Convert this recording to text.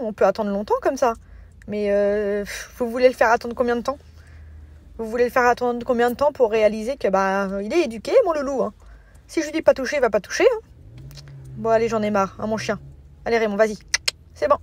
on peut attendre longtemps comme ça. Mais euh, vous voulez le faire attendre combien de temps Vous voulez le faire attendre combien de temps pour réaliser que bah il est éduqué, mon loulou hein Si je lui dis pas toucher, il va pas toucher. Hein. bon allez, j'en ai marre, hein, mon chien. Allez Raymond, vas-y. C'est bon,